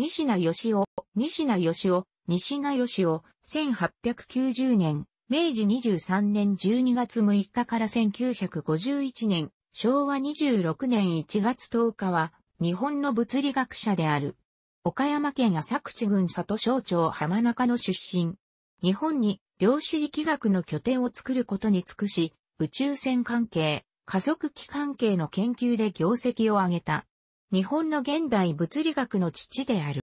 西名義夫、西名義夫、西名義夫、1890年、明治23年12月6日から1951年、昭和26年1月10日は、日本の物理学者である。岡山県浅口郡里省庁浜中の出身。日本に量子力学の拠点を作ることに尽くし、宇宙船関係、加速器関係の研究で業績を上げた。日本の現代物理学の父である。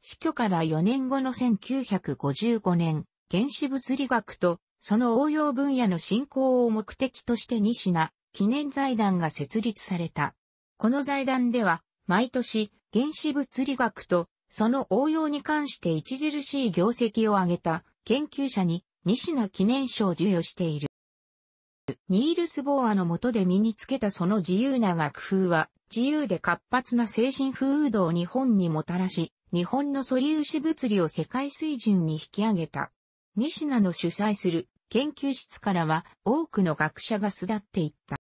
死去から4年後の1955年、原子物理学とその応用分野の振興を目的として西名記念財団が設立された。この財団では、毎年原子物理学とその応用に関して著しい業績を挙げた研究者に西名記念賞を授与している。ニールス・ボーアの下で身につけたその自由な楽風は、自由で活発な精神風土を日本にもたらし、日本の素粒子物理を世界水準に引き上げた。西名の主催する研究室からは多くの学者が巣立っていった。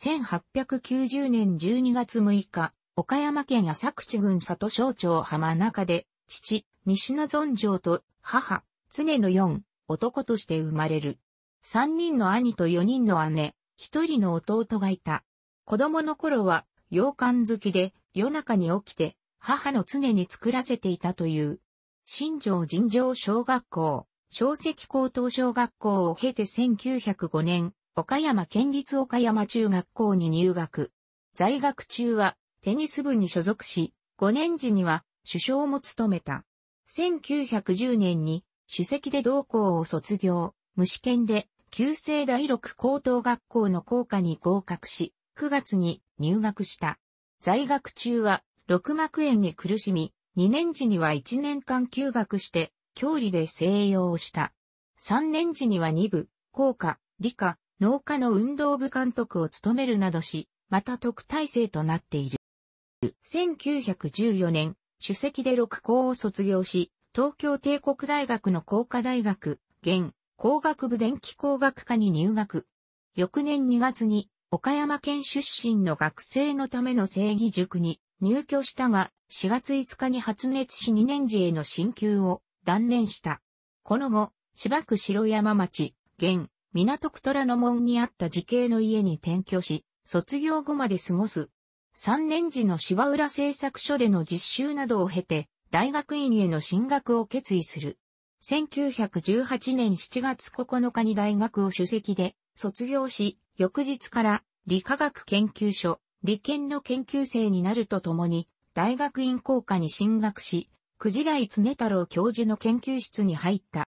1890年12月6日、岡山県浅口郡里省庁浜中で、父、西名尊城と母、常の四、男として生まれる。三人の兄と四人の姉、一人の弟がいた。子供の頃は、洋館好きで、夜中に起きて、母の常に作らせていたという。新城尋常小学校、小石高等小学校を経て1905年、岡山県立岡山中学校に入学。在学中は、テニス部に所属し、5年時には、首相も務めた。1910年に、主席で同校を卒業。無試験で、旧制第六高等学校の校歌に合格し、9月に入学した。在学中は、六幕園に苦しみ、2年時には1年間休学して、教理で静養をした。3年時には2部、校歌、理科、農科の運動部監督を務めるなどし、また特待生となっている。1914年、主席で六校を卒業し、東京帝国大学の工科大学、現、工学部電気工学科に入学。翌年2月に岡山県出身の学生のための正義塾に入居したが、4月5日に発熱し2年次への進級を断念した。この後、芝区城山町、現、港区虎ノ門にあった時邸の家に転居し、卒業後まで過ごす。3年次の芝浦製作所での実習などを経て、大学院への進学を決意する。1918年7月9日に大学を主席で卒業し、翌日から理化学研究所、理研の研究生になるとともに、大学院校科に進学し、クジライ常太郎教授の研究室に入った。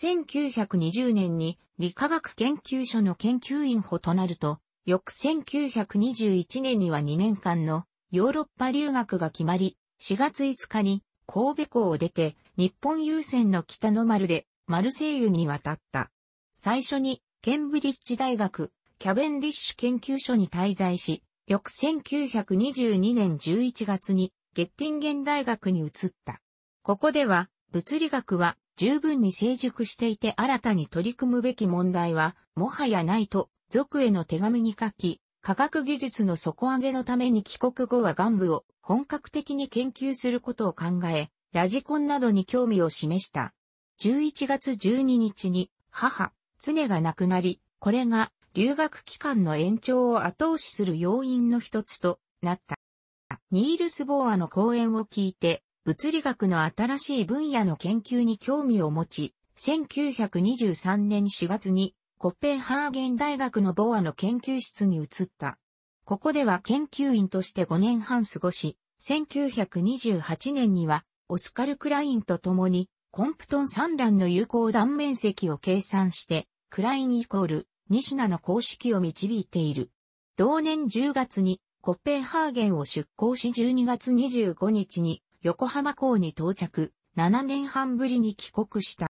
1920年に理化学研究所の研究員補となると、翌1921年には2年間のヨーロッパ留学が決まり、4月5日に神戸港を出て日本郵船の北の丸でマルセイユに渡った。最初にケンブリッジ大学キャベンディッシュ研究所に滞在し、翌1922年11月にゲッティンゲン大学に移った。ここでは物理学は十分に成熟していて新たに取り組むべき問題はもはやないと族への手紙に書き、科学技術の底上げのために帰国後は玩具を本格的に研究することを考え、ラジコンなどに興味を示した。11月12日に母、常が亡くなり、これが留学期間の延長を後押しする要因の一つとなった。ニールス・ボーアの講演を聞いて、物理学の新しい分野の研究に興味を持ち、1923年4月にコッペンハーゲン大学のボーアの研究室に移った。ここでは研究員として5年半過ごし、1928年にはオスカル・クラインと共に、コンプトン三段の有効断面積を計算して、クラインイコール、ニシナの公式を導いている。同年10月に、コッペンハーゲンを出港し12月25日に、横浜港に到着、7年半ぶりに帰国した。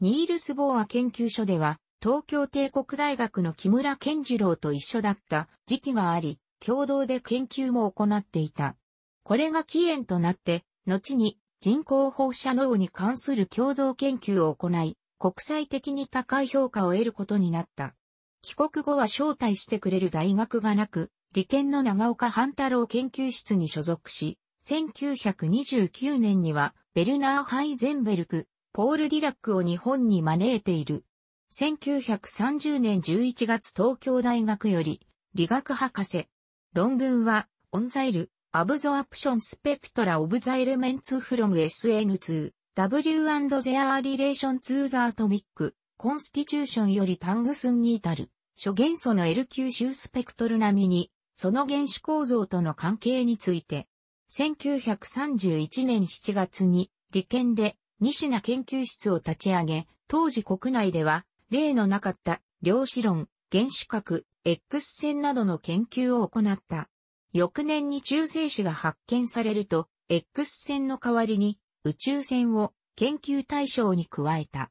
ニールス・ボーア研究所では、東京帝国大学の木村健次郎と一緒だった時期があり、共同で研究も行っていた。これが起源となって、後に人工放射能に関する共同研究を行い、国際的に高い評価を得ることになった。帰国後は招待してくれる大学がなく、理研の長岡半太郎研究室に所属し、1929年にはベルナー・ハイゼンベルク、ポール・ディラックを日本に招いている。1930年11月東京大学より理学博士。論文は、オンザイル、アブゾアプションスペクトラオブザエルメンツフロム n s n 2 W& Their Relation to the Atomic Constitution よりタングスンに至る諸元素の L q 集スペクトル並みにその原子構造との関係について1931年7月に理研で西名研究室を立ち上げ、当時国内では例のなかった量子論、原子核、X 線などの研究を行った。翌年に中性子が発見されると、X 線の代わりに宇宙線を研究対象に加えた。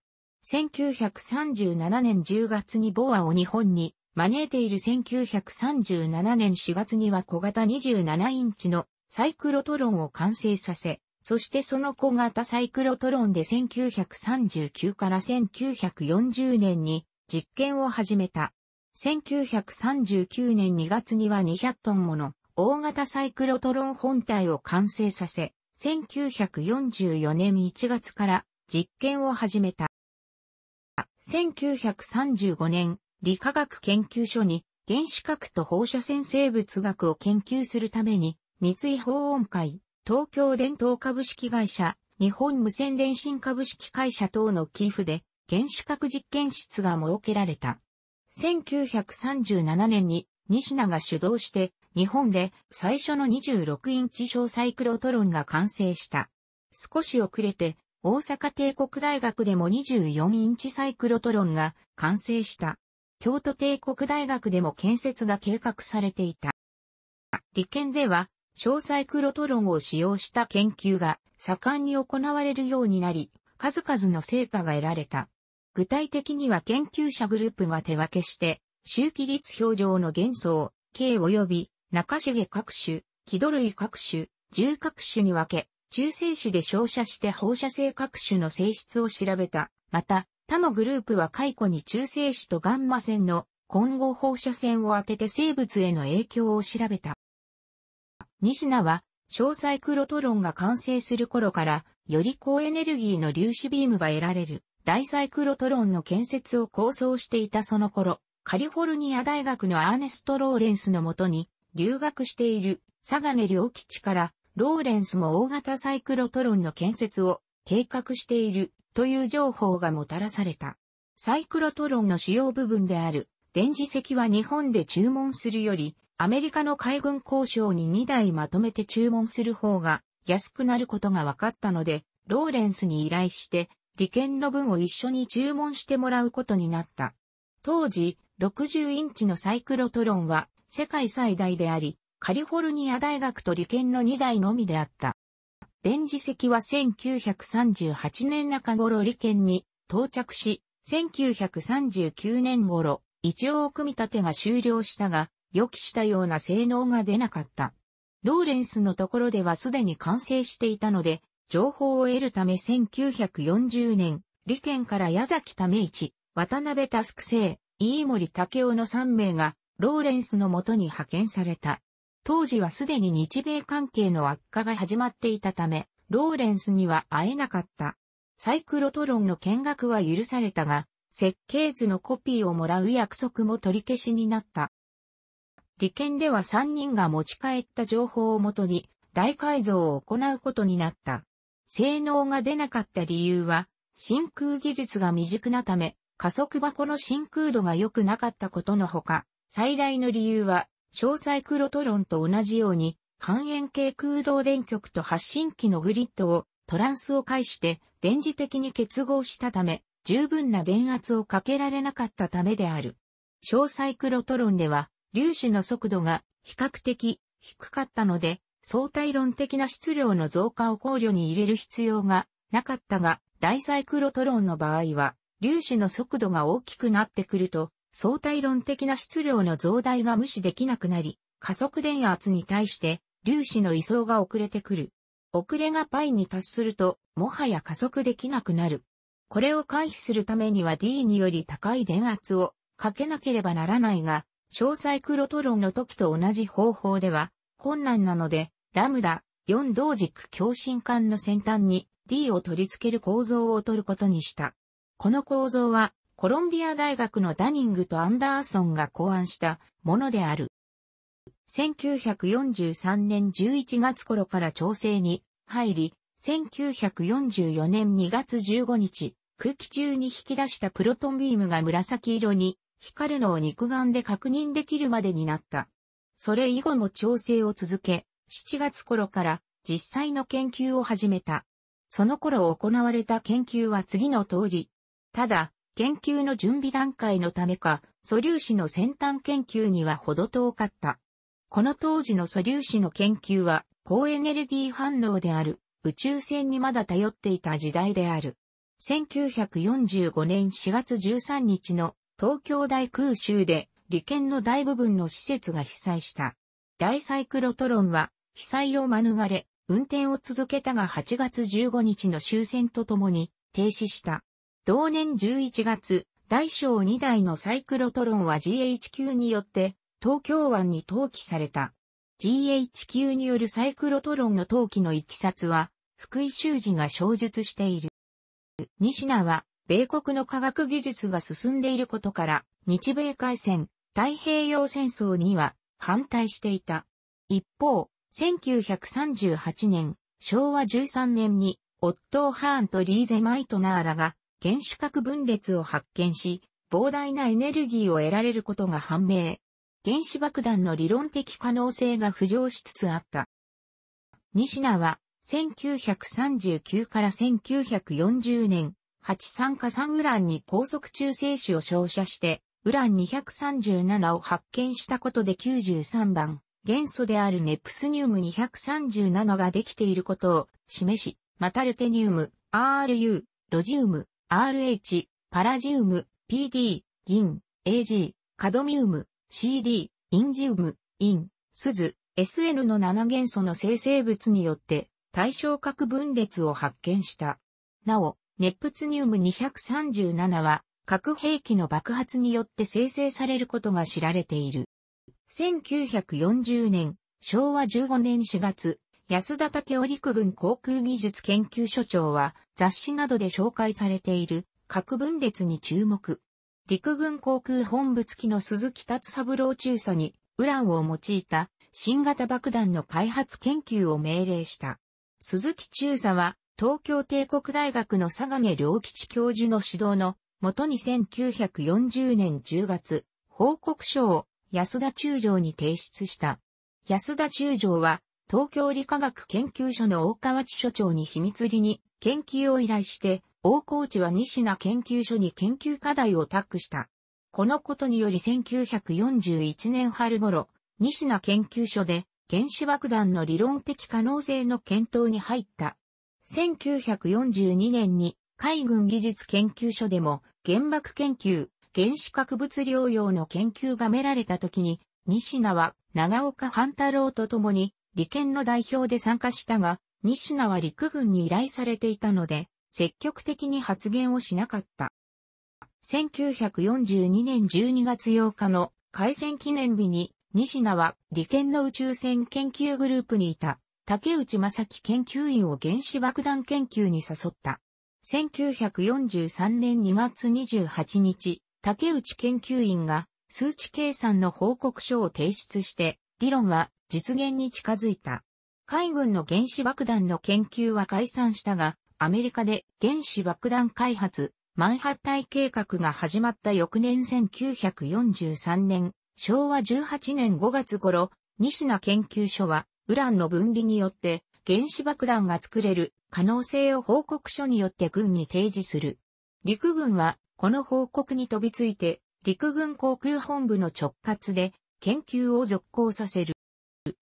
1937年10月にボアを日本に招いている1937年4月には小型27インチのサイクロトロンを完成させ、そしてその小型サイクロトロンで1939から1940年に実験を始めた。1939年2月には200トンもの大型サイクロトロン本体を完成させ、1944年1月から実験を始めた。1935年、理化学研究所に原子核と放射線生物学を研究するために、三井法音会、東京電灯株式会社、日本無線電信株式会社等の寄付で原子核実験室が設けられた。1937年に西名が主導して日本で最初の26インチ小サイクロトロンが完成した。少し遅れて、大阪帝国大学でも24インチサイクロトロンが完成した。京都帝国大学でも建設が計画されていた。理研では、小サイクロトロンを使用した研究が盛んに行われるようになり、数々の成果が得られた。具体的には研究者グループが手分けして、周期率表上の元素を、K 及び中重各種、気戸類各種、重各種に分け、中性子で照射して放射性各種の性質を調べた。また、他のグループは解雇に中性子とガンマ線の混合放射線を当てて生物への影響を調べた。西名は、詳細クロトロンが完成する頃から、より高エネルギーの粒子ビームが得られる、大サイクロトロンの建設を構想していたその頃、カリフォルニア大学のアーネスト・ローレンスのもとに、留学している佐賀根良吉から、ローレンスも大型サイクロトロンの建設を計画しているという情報がもたらされた。サイクロトロンの主要部分である電磁石は日本で注文するより、アメリカの海軍交渉に2台まとめて注文する方が安くなることが分かったので、ローレンスに依頼して、利権の分を一緒に注文してもらうことになった。当時、60インチのサイクロトロンは世界最大であり、カリフォルニア大学と理研の2台のみであった。電磁石は1938年中頃理研に到着し、1939年頃、一応組み立てが終了したが、予期したような性能が出なかった。ローレンスのところではすでに完成していたので、情報を得るため1940年、理研から矢崎為一、渡辺タスク飯森武雄の3名がローレンスのもとに派遣された。当時はすでに日米関係の悪化が始まっていたため、ローレンスには会えなかった。サイクロトロンの見学は許されたが、設計図のコピーをもらう約束も取り消しになった。利権では3人が持ち帰った情報をもとに大改造を行うことになった。性能が出なかった理由は、真空技術が未熟なため、加速箱の真空度が良くなかったことのほか、最大の理由は、詳細クロトロンと同じように、半円形空洞電極と発信機のグリッドをトランスを介して電磁的に結合したため、十分な電圧をかけられなかったためである。小サイクロトロンでは、粒子の速度が比較的低かったので、相対論的な質量の増加を考慮に入れる必要がなかったが、大サイクロトロンの場合は、粒子の速度が大きくなってくると、相対論的な質量の増大が無視できなくなり、加速電圧に対して粒子の移送が遅れてくる。遅れが π に達すると、もはや加速できなくなる。これを回避するためには d により高い電圧をかけなければならないが、詳細クロトロンの時と同じ方法では困難なので、ラムダ4同軸共振管の先端に D を取り付ける構造を取ることにした。この構造はコロンビア大学のダニングとアンダーソンが考案したものである。1943年11月頃から調整に入り、1944年2月15日、空気中に引き出したプロトンビームが紫色に光るのを肉眼で確認できるまでになった。それ以後も調整を続け、7月頃から実際の研究を始めた。その頃行われた研究は次の通り。ただ、研究の準備段階のためか、素粒子の先端研究にはほど遠かった。この当時の素粒子の研究は、高エネルギー反応である、宇宙船にまだ頼っていた時代である。1945年4月13日の東京大空襲で利権の大部分の施設が被災した。大サイクロトロンは被災を免れ、運転を続けたが8月15日の終戦とともに停止した。同年11月、大小2台のサイクロトロンは GHQ によって東京湾に投棄された。GHQ によるサイクロトロンの投棄の行きさは、福井修二が小述している。西名は、米国の科学技術が進んでいることから、日米海戦、太平洋戦争には反対していた。一方、1938年、昭和13年に、オットー・ハーンとリーゼ・マイトナーらが、原子核分裂を発見し、膨大なエネルギーを得られることが判明。原子爆弾の理論的可能性が浮上しつつあった。西名は、1939から1940年、8酸化酸ウランに高速中性子を照射して、ウラン237を発見したことで93番、元素であるネプスニウム237ができていることを示し、またルテニウム、RU、ロジウム、RH、パラジウム、PD、銀、AG、カドミウム、CD、インジウム、イン、スズ、SN の7元素の生成物によって対象核分裂を発見した。なお、ネプツニウム237は核兵器の爆発によって生成されることが知られている。1940年、昭和15年4月、安田武雄陸軍航空技術研究所長は雑誌などで紹介されている核分裂に注目。陸軍航空本部付きの鈴木達三郎中佐にウランを用いた新型爆弾の開発研究を命令した。鈴木中佐は東京帝国大学の佐賀根良吉教授の指導のもとに1940年10月、報告書を安田中将に提出した。安田中将は東京理科学研究所の大川地所長に秘密裏に研究を依頼して、大河内は西名研究所に研究課題を託した。このことにより1941年春頃、西名研究所で原子爆弾の理論的可能性の検討に入った。1942年に海軍技術研究所でも原爆研究、原子核物療養の研究がめられた時に、西名は長岡半太郎と共に利権の代表で参加したが、西名は陸軍に依頼されていたので、積極的に発言をしなかった。1942年12月8日の開戦記念日に、西名は利権の宇宙船研究グループにいた竹内正樹研究員を原子爆弾研究に誘った。1943年2月28日、竹内研究員が数値計算の報告書を提出して、理論は実現に近づいた。海軍の原子爆弾の研究は解散したが、アメリカで原子爆弾開発、マンハッタイ計画が始まった翌年1943年、昭和18年5月頃、西名研究所は、ウランの分離によって、原子爆弾が作れる可能性を報告書によって軍に提示する。陸軍は、この報告に飛びついて、陸軍航空本部の直轄で研究を続行させる。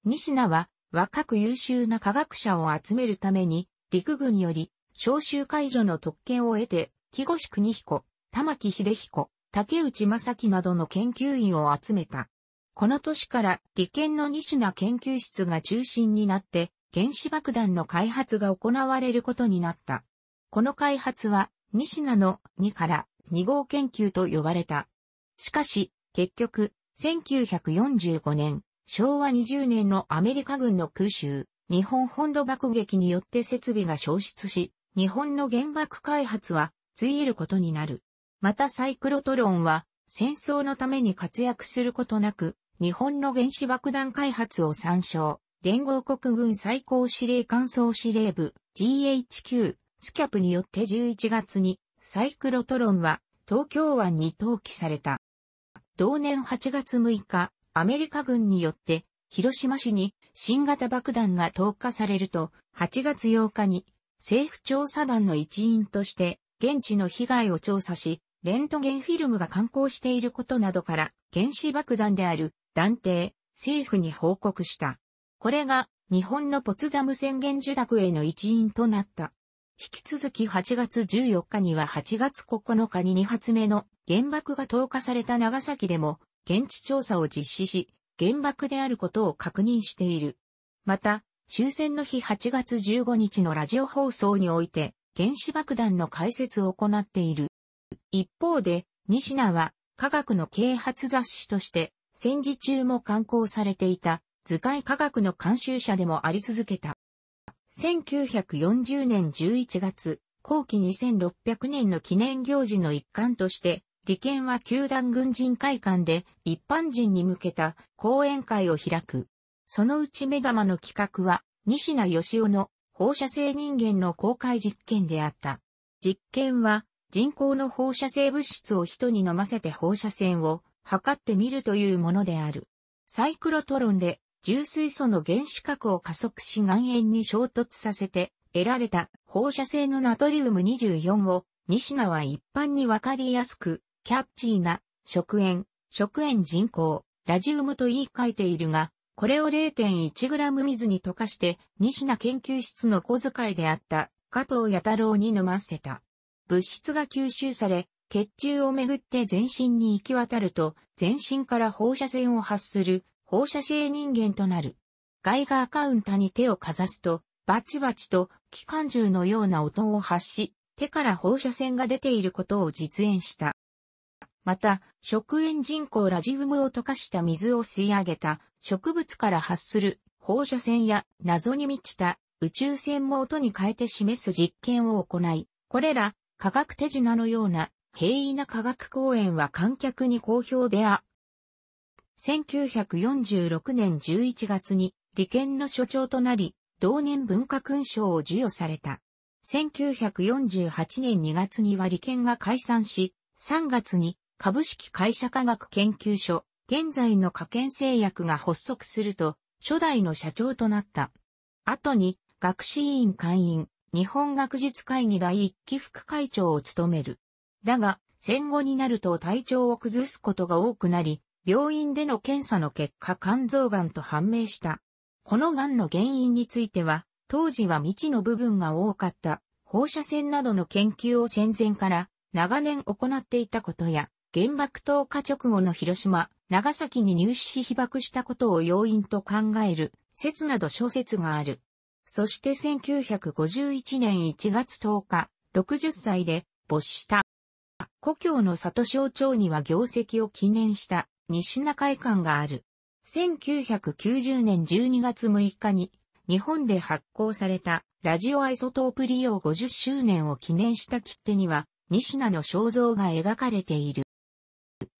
西名は若く優秀な科学者を集めるために、陸軍より召集解除の特権を得て、木越邦彦、玉木秀彦、竹内正樹などの研究員を集めた。この年から理研の西名研究室が中心になって、原子爆弾の開発が行われることになった。この開発は、西名の2から2号研究と呼ばれた。しかし、結局、1945年、昭和20年のアメリカ軍の空襲、日本本土爆撃によって設備が消失し、日本の原爆開発は、ついえることになる。またサイクロトロンは、戦争のために活躍することなく、日本の原子爆弾開発を参照。連合国軍最高司令官総司令部 GHQ スキャプによって11月にサイクロトロンは東京湾に投棄された。同年8月6日、アメリカ軍によって、広島市に新型爆弾が投下されると、8月8日に政府調査団の一員として、現地の被害を調査し、レントゲンフィルムが観光していることなどから、原子爆弾である断定、政府に報告した。これが日本のポツダム宣言受諾への一員となった。引き続き8月14日には8月9日に2発目の原爆が投下された長崎でも現地調査を実施し、原爆であることを確認している。また、終戦の日8月15日のラジオ放送において、原子爆弾の解説を行っている。一方で、西名は科学の啓発雑誌として、戦時中も刊行されていた図解科学の監修者でもあり続けた。1940年11月、後期2600年の記念行事の一環として、理研は球団軍人会館で一般人に向けた講演会を開く。そのうち目玉の企画は、西名義雄の放射性人間の公開実験であった。実験は、人工の放射性物質を人に飲ませて放射線を測ってみるというものである。サイクロトロンで重水素の原子核を加速し岩塩に衝突させて得られた放射性のナトリウム24を西名は一般にわかりやすくキャッチーな、食塩、食塩人工、ラジウムと言い換えているが、これを 0.1g 水に溶かして、西名研究室の小遣いであった、加藤弥太郎に飲ませた。物質が吸収され、血中をめぐって全身に行き渡ると、全身から放射線を発する、放射性人間となる。ガイガーカウンタに手をかざすと、バチバチと機関銃のような音を発し、手から放射線が出ていることを実演した。また、食塩人工ラジウムを溶かした水を吸い上げた植物から発する放射線や謎に満ちた宇宙線も音に変えて示す実験を行い、これら科学手品のような平易な科学講演は観客に好評であ。1946年11月に理研の所長となり、同年文化勲章を授与された。1948年2月には理研が解散し、3月に株式会社科学研究所、現在の科研製薬が発足すると、初代の社長となった。後に、学士委員会員、日本学術会議第一期副会長を務める。だが、戦後になると体調を崩すことが多くなり、病院での検査の結果肝臓癌と判明した。この癌の原因については、当時は未知の部分が多かった放射線などの研究を戦前から長年行っていたことや、原爆投下直後の広島、長崎に入試し被爆したことを要因と考える説など小説がある。そして1951年1月10日、60歳で没した。故郷の里省庁には業績を記念した西中会館がある。1990年12月6日に日本で発行されたラジオアイソトープ利用50周年を記念した切手には西名の肖像が描かれている。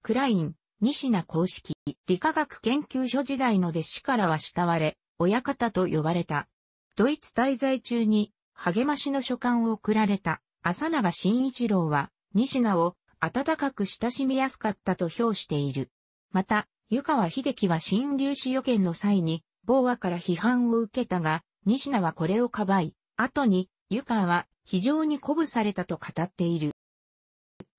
クライン、西名公式、理化学研究所時代の弟子からは慕われ、親方と呼ばれた。ドイツ滞在中に、励ましの書簡を送られた、浅永慎一郎は、西名を、温かく親しみやすかったと評している。また、湯川秀樹は新流子予見の際に、某和から批判を受けたが、西名はこれをかばい、後に、湯川は非常に鼓舞されたと語っている。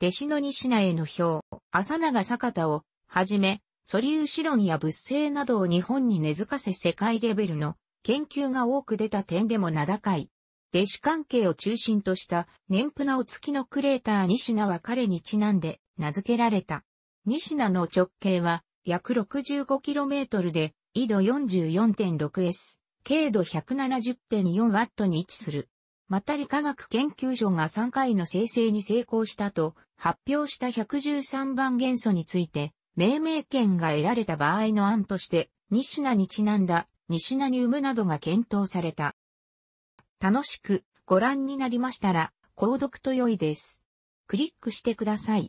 弟子の西名への票、浅長坂田を、はじめ、素粒子論や物性などを日本に根付かせ世界レベルの研究が多く出た点でも名高い。弟子関係を中心とした年譜なお月のクレーター西名は彼にちなんで名付けられた。西名の直径は約 65km で、緯度 44.6S、経度 170.4W に位置する。また理化学研究所が3回の生成に成功したと発表した113番元素について、命名権が得られた場合の案として、西名にちなんだ西名ニウムなどが検討された。楽しくご覧になりましたら、購読と良いです。クリックしてください。